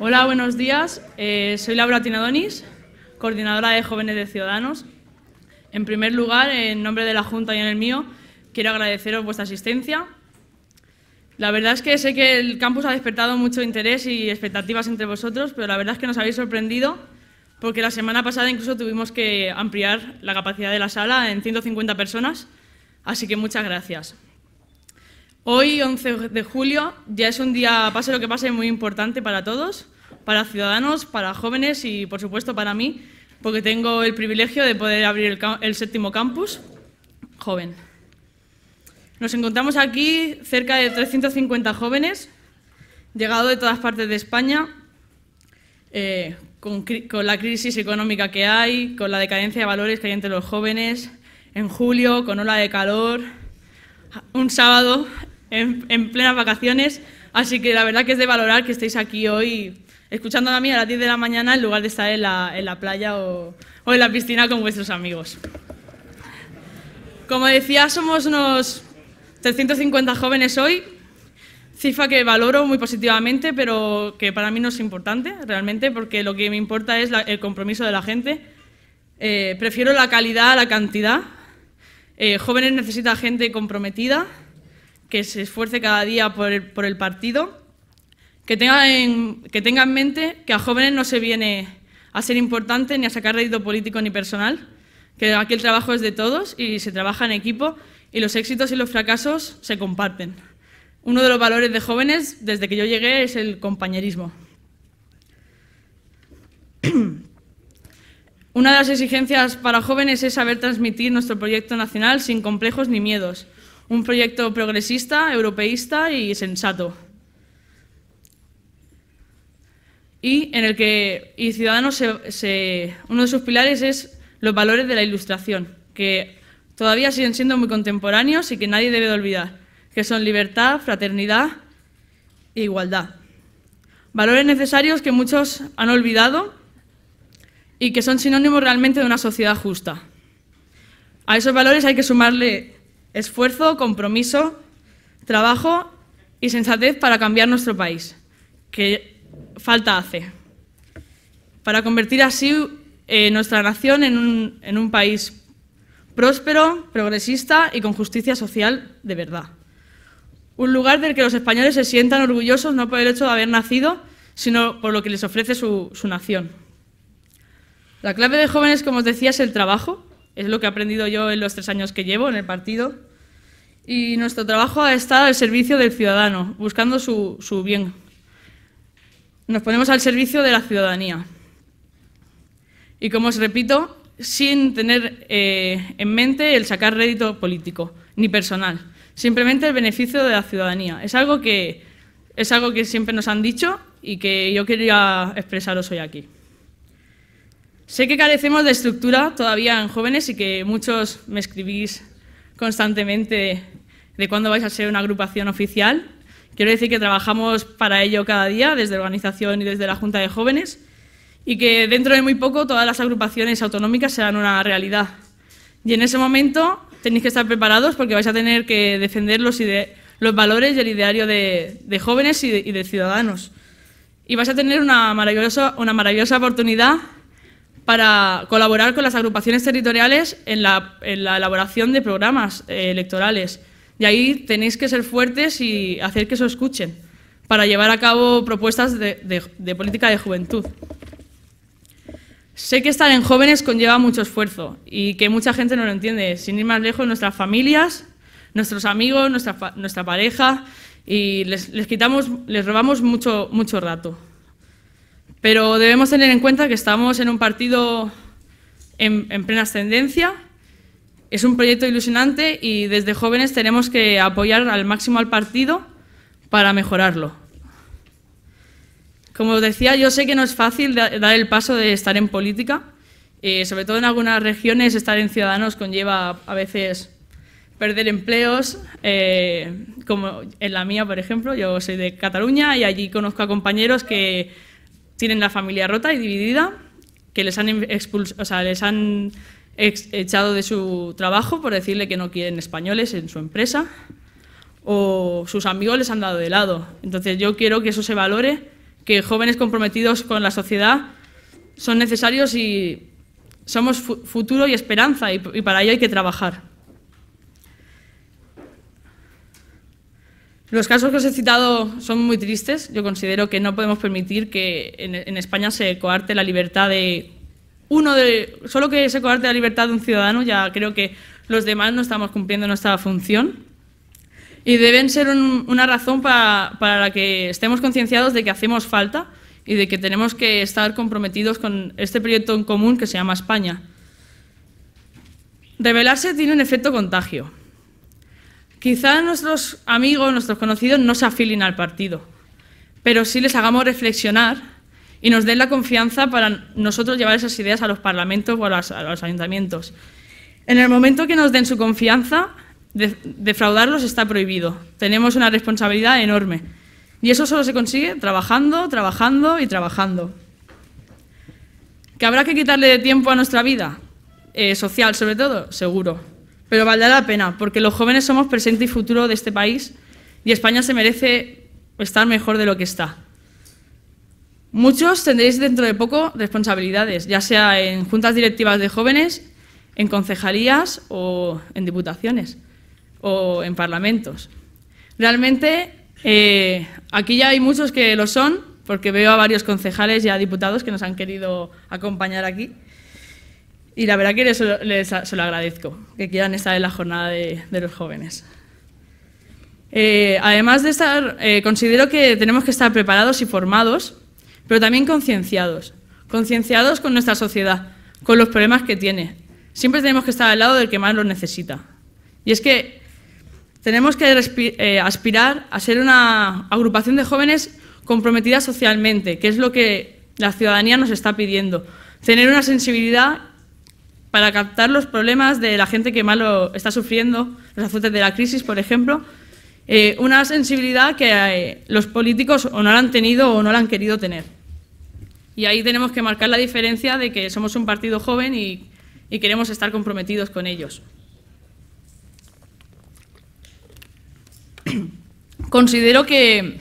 Hola, buenos días. Eh, soy Laura Tinadonis, coordinadora de Jóvenes de Ciudadanos. En primer lugar, en nombre de la Junta y en el mío, quiero agradeceros vuestra asistencia. La verdad es que sé que el campus ha despertado mucho interés y expectativas entre vosotros, pero la verdad es que nos habéis sorprendido porque la semana pasada incluso tuvimos que ampliar la capacidad de la sala en 150 personas, así que muchas gracias. Hoy, 11 de julio, ya es un día, pase lo que pase, muy importante para todos, para ciudadanos, para jóvenes y, por supuesto, para mí, porque tengo el privilegio de poder abrir el, séptimo campus joven. Nos encontramos aquí cerca de 350 jóvenes, llegados de todas partes de España, eh, con, con, la crisis económica que hay, con la decadencia de valores que hay entre los jóvenes, en julio, con ola de calor, un sábado en, plenas vacaciones, así que la verdad que es de valorar que estéis aquí hoy escuchando a mí a las 10 de la mañana en lugar de estar en la, playa o, en la piscina con vuestros amigos. Como decía, somos unos 350 jóvenes hoy, cifra que valoro muy positivamente, pero que para mí no es importante realmente, porque lo que me importa es el compromiso de la gente. Eh, prefiero la calidad a la cantidad. Eh, jóvenes necesita gente comprometida, que se esfuerce cada día por el, partido, que tenga, en, que tenga en mente que a jóvenes no se viene a ser importante ni a sacar rédito político ni personal, que aquí el trabajo es de todos y se trabaja en equipo y los éxitos y los fracasos se comparten. Uno de los valores de jóvenes desde que yo llegué es el compañerismo. Una de las exigencias para jóvenes es saber transmitir nuestro proyecto nacional sin complejos ni miedos, un proyecto progresista, europeísta y sensato. Y en el que y Ciudadanos, se, uno de sus pilares es los valores de la Ilustración, que todavía siguen siendo muy contemporáneos y que nadie debe de olvidar, que son libertad, fraternidad e igualdad. Valores necesarios que muchos han olvidado y que son sinónimos realmente de una sociedad justa. A esos valores hay que sumarle esfuerzo, compromiso, trabajo y sensatez para cambiar nuestro país, que falta hace, para convertir así eh, nuestra nación en un, país próspero, progresista y con justicia social de verdad. Un lugar del que los españoles se sientan orgullosos no por el hecho de haber nacido, sino por lo que les ofrece su, su nación. La clave de jóvenes, como os decía, es el trabajo. Es lo que he aprendido yo en los tres años que llevo en el partido. Y nuestro trabajo ha estado al servicio del ciudadano, buscando su, su bien. Nos ponemos al servicio de la ciudadanía. Y como os repito, sin tener eh, en mente el sacar rédito político ni personal, simplemente el beneficio de la ciudadanía. Es algo que, es algo que siempre nos han dicho y que yo quería expresaros hoy aquí. Sé que carecemos de estructura todavía en jóvenes y que muchos me escribís constantemente de cuándo vais a ser una agrupación oficial. Quiero decir que trabajamos para ello cada día, desde la organización y desde la Junta de Jóvenes, y que dentro de muy poco todas las agrupaciones autonómicas serán una realidad. Y en ese momento tenéis que estar preparados porque vais a tener que defender los, los valores y el ideario de, jóvenes y de, ciudadanos. Y vais a tener una maravillosa, oportunidad para colaborar con las agrupaciones territoriales en la, elaboración de programas eh, electorales. Y ahí tenéis que ser fuertes y hacer que se escuchen para llevar a cabo propuestas de, política de juventud. Sé que estar en jóvenes conlleva mucho esfuerzo y que mucha gente no lo entiende. Sin ir más lejos, nuestras familias, nuestros amigos, nuestra, pareja, y les, quitamos, les robamos mucho, mucho rato. Pero debemos tener en cuenta que estamos en un partido en, en plena ascendencia es un proyecto ilusionante y desde jóvenes tenemos que apoyar al máximo al partido para mejorarlo. Como decía, yo sé que no es fácil dar el paso de estar en política, eh, sobre todo en algunas regiones estar en Ciudadanos conlleva a veces perder empleos, eh, como en la mía, por ejemplo, yo soy de Cataluña y allí conozco a compañeros que tienen la familia rota y dividida, que les han, em, les han echado de su trabajo por decirle que no quieren españoles en su empresa o sus amigos les han dado de lado. Entonces yo quiero que eso se valore, que jóvenes comprometidos con la sociedad son necesarios y somos futuro y esperanza y, para ello hay que trabajar. Los casos que os he citado son muy tristes. Yo considero que no podemos permitir que en España se coarte la libertad de uno de. Solo que se coarte la libertad de un ciudadano, ya creo que los demás no estamos cumpliendo nuestra función. Y deben ser una razón para, para la que estemos concienciados de que hacemos falta y de que tenemos que estar comprometidos con este proyecto en común que se llama España. Revelarse tiene un efecto contagio. Quizá nuestros amigos, nuestros conocidos no se afilen al partido, pero sí les hagamos reflexionar y nos den la confianza para nosotros llevar esas ideas a los parlamentos o a, los ayuntamientos. En el momento que nos den su confianza, defraudarlos está prohibido. Tenemos una responsabilidad enorme. Y eso solo se consigue trabajando, trabajando y trabajando. ¿Que habrá que quitarle de tiempo a nuestra vida? Eh, social, sobre todo, seguro. Pero valdrá la pena, porque los jóvenes somos presente y futuro de este país y España se merece estar mejor de lo que está. Muchos tendréis dentro de poco responsabilidades, ya sea en juntas directivas de jóvenes, en concejalías o en diputaciones o en parlamentos. Realmente eh, aquí ya hay muchos que lo son, porque veo a varios concejales y a diputados que nos han querido acompañar aquí. Y la verdad que les, se lo agradezco, que quieran estar en la jornada de, los jóvenes. Eh, además de estar, eh, considero que tenemos que estar preparados y formados pero también concienciados, concienciados con nuestra sociedad, con los problemas que tiene. Siempre tenemos que estar al lado del que más lo necesita. Y es que tenemos que eh, aspirar a ser una agrupación de jóvenes comprometida socialmente, que es lo que la ciudadanía nos está pidiendo. Tener una sensibilidad para captar los problemas de la gente que más lo está sufriendo, los azotes de la crisis, por ejemplo, eh, una sensibilidad que eh, los políticos o no la han tenido o no la han querido tener. Y ahí tenemos que marcar la diferencia de que somos un partido joven y, queremos estar comprometidos con ellos. Considero que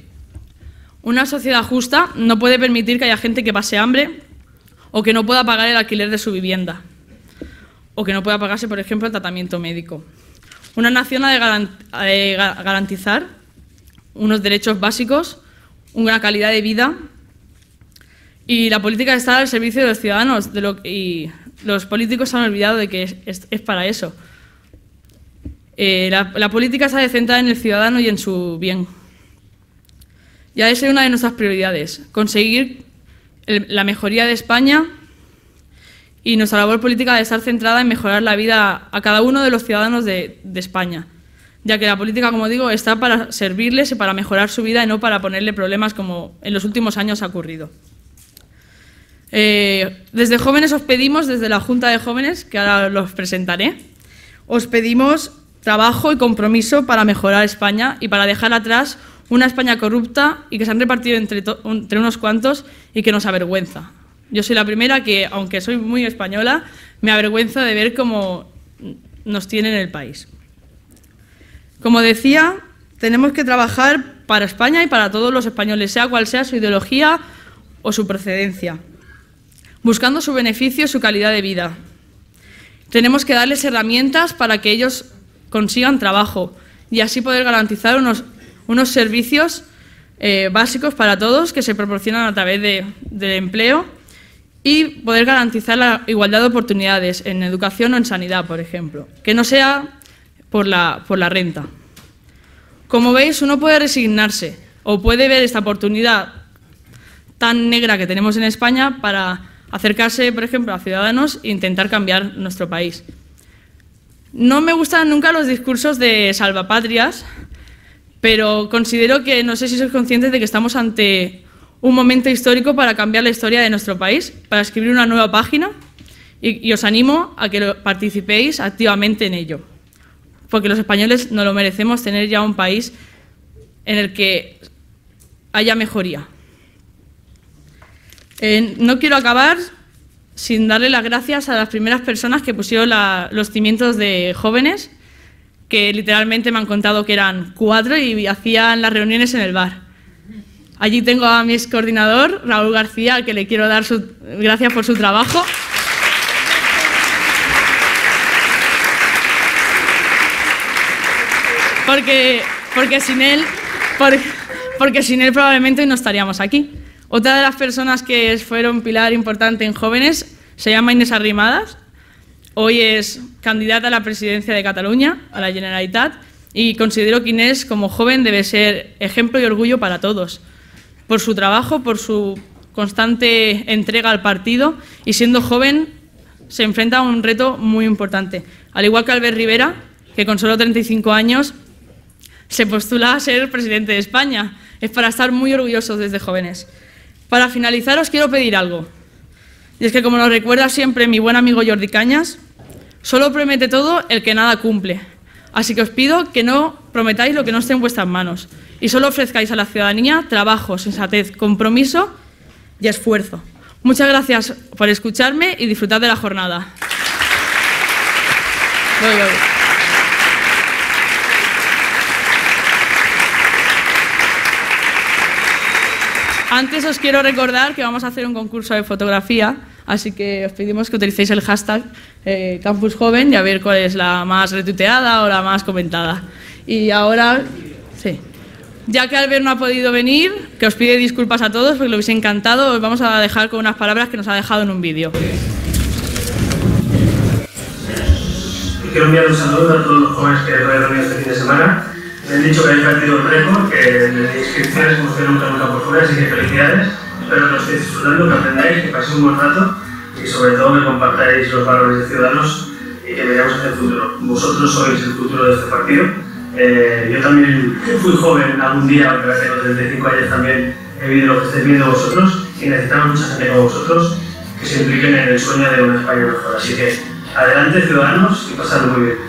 una sociedad justa no puede permitir que haya gente que pase hambre o que no pueda pagar el alquiler de su vivienda o que no pueda pagarse, por ejemplo, el tratamiento médico. Una nación ha de garantizar unos derechos básicos, una calidad de vida y la política está al servicio de los ciudadanos de lo, y los políticos se han olvidado de que es, para eso. Eh, la, política está ha en el ciudadano y en su bien. Y ha de ser una de nuestras prioridades, conseguir la mejoría de España y nuestra labor política ha de estar centrada en mejorar la vida a cada uno de los ciudadanos de, de España, ya que la política, como digo, está para servirles y para mejorar su vida y no para ponerle problemas como en los últimos años ha ocurrido. Eh, desde jóvenes os pedimos, desde la Junta de Jóvenes, que ahora los presentaré, os pedimos trabajo y compromiso para mejorar España y para dejar atrás una España corrupta y que se han repartido entre, unos cuantos y que nos avergüenza. Yo soy la primera que, aunque soy muy española, me avergüenza de ver cómo nos en el país. Como decía, tenemos que trabajar para España y para todos los españoles, sea cual sea su ideología o su procedencia buscando su beneficio y su calidad de vida. Tenemos que darles herramientas para que ellos consigan trabajo y así poder garantizar unos, unos servicios eh, básicos para todos que se proporcionan a través del empleo y poder garantizar la igualdad de oportunidades en educación o en sanidad, por ejemplo, que no sea por la, por la renta. Como veis, uno puede resignarse o puede ver esta oportunidad tan negra que tenemos en España para acercarse, por ejemplo, a ciudadanos e intentar cambiar nuestro país. No me gustan nunca los discursos de salvapatrias, pero considero que no sé si sois conscientes de que estamos ante un momento histórico para cambiar la historia de nuestro país, para escribir una nueva página y, os animo a que participéis activamente en ello, porque los españoles no lo merecemos tener ya un país en el que haya mejoría. Eh, no quiero acabar sin darle las gracias a las primeras personas que pusieron los cimientos de jóvenes, que literalmente me han contado que eran cuatro y hacían las reuniones en el bar. Allí tengo a mi ex coordinador, Raúl García, al que le quiero dar gracias por su trabajo. Porque, sin él, porque sin él probablemente no estaríamos aquí. Otra de las personas que fueron pilar importante en jóvenes se llama Inés Arrimadas. Hoy es candidata a la presidencia de Cataluña, a la Generalitat, y considero que Inés, como joven, debe ser ejemplo y orgullo para todos, por su trabajo, por su constante entrega al partido, y siendo joven se enfrenta a un reto muy importante. Al igual que Albert Rivera, que con solo 35 años se postula a ser presidente de España. Es para estar muy orgullosos desde jóvenes. Para finalizar os quiero pedir algo. Y es que como nos recuerda siempre mi buen amigo Jordi Cañas, solo promete todo el que nada cumple. Así que os pido que no prometáis lo que no esté en vuestras manos y solo ofrezcáis a la ciudadanía trabajo, sensatez, compromiso y esfuerzo. Muchas gracias por escucharme y disfrutar de la jornada. Antes os quiero recordar que vamos a hacer un concurso de fotografía, así que os pedimos que utilicéis el hashtag eh, Campus Joven y a ver cuál es la más retuiteada o la más comentada. Y ahora, sí. Ya que Albert no ha podido venir, que os pide disculpas a todos porque lo hubiese encantado, os vamos a dejar con unas palabras que nos ha dejado en un vídeo. Quiero enviar un saludo a todos los jóvenes que venido este fin de semana me han dicho que habéis partido el récord, que las inscripciones como si nunca, nunca por fuera, así que felicidades. Espero que lo estéis disfrutando, que aprendáis, que paséis un buen rato y sobre todo que compartáis los valores de Ciudadanos y que veamos hacia el futuro. Vosotros sois el futuro de este partido. Eh, yo también fui joven algún día, aunque hace los 35 años también he vivido lo que estáis viendo vosotros y necesitamos mucha gente como vosotros que se impliquen en el sueño de una España mejor. Así que adelante Ciudadanos y pasad muy bien.